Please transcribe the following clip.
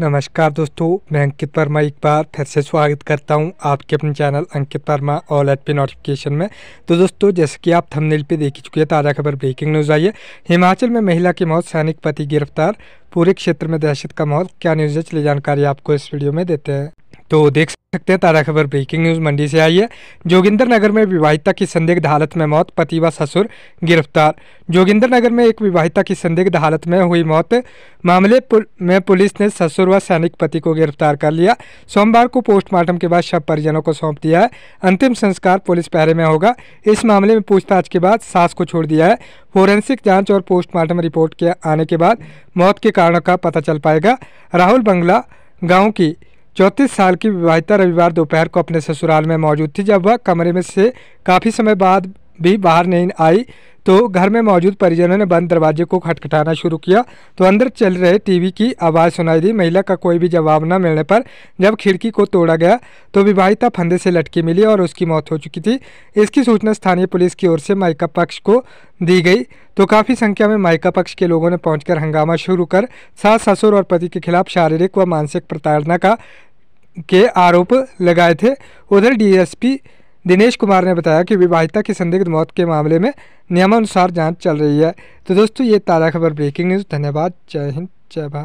नमस्कार दोस्तों मैं अंकित वर्मा एक बार फिर से स्वागत करता हूं आपके अपने channel Ankit Verma all at P notification में तो दोस्तों जैसे कि आप थंबनेल पे देख ही चुके हैं ताज़ा खबर ब्रेकिंग न्यूज़ आई है हिमाचल में महिला की मौत सैनिक पति गिरफ्तार पूरे क्षेत्र में दहशत का माहौल क्या न्यूज़ है चलिए जानकारी आपको इस वीडियो में देते हैं तो देख सकते हैं ताज़ा खबर ब्रेकिंग न्यूज़ मंडी से आई है जोगिंदर नगर में विवाहिता की संदिग्ध हालत में मौत पति व ससुर गिरफ्तार जोगिंदर नगर में एक विवाहिता की संदिग्ध हालत में हुई मौत मामले पुल, में पुलिस ने ससुर व सैनिक पति को गिरफ्तार कर लिया सोमवार को पोस्टमार्टम के बाद शव परिजनों को सौंप दिया है अंतिम संस्कार पुलिस पहरे में होगा इस मामले में पूछताछ के बाद सास को छोड़ दिया है फोरेंसिक जाँच और पोस्टमार्टम रिपोर्ट के आने के बाद मौत के कारणों का पता चल पाएगा राहुल बंगला गाँव की चौंतीस साल की विवाहिता रविवार दोपहर को अपने ससुराल में मौजूद थी जब वह कमरे में से काफ़ी समय बाद भी बाहर नहीं आई तो घर में मौजूद परिजनों ने बंद दरवाजे को खटखटाना शुरू किया तो अंदर चल रहे टीवी की आवाज़ सुनाई दी महिला का कोई भी जवाब न मिलने पर जब खिड़की को तोड़ा गया तो विवाहिता फंदे से लटकी मिली और उसकी मौत हो चुकी थी इसकी सूचना स्थानीय पुलिस की ओर से माइका पक्ष को दी गई तो काफ़ी संख्या में माइका पक्ष के लोगों ने पहुंचकर हंगामा शुरू कर सास ससुर और पति के खिलाफ शारीरिक व मानसिक प्रताड़ना का के आरोप लगाए थे उधर डीएसपी दिनेश कुमार ने बताया कि विवाहिता की संदिग्ध मौत के मामले में नियमानुसार जांच चल रही है तो दोस्तों ये ताज़ा खबर ब्रेकिंग न्यूज़ धन्यवाद जय हिंद जय भारत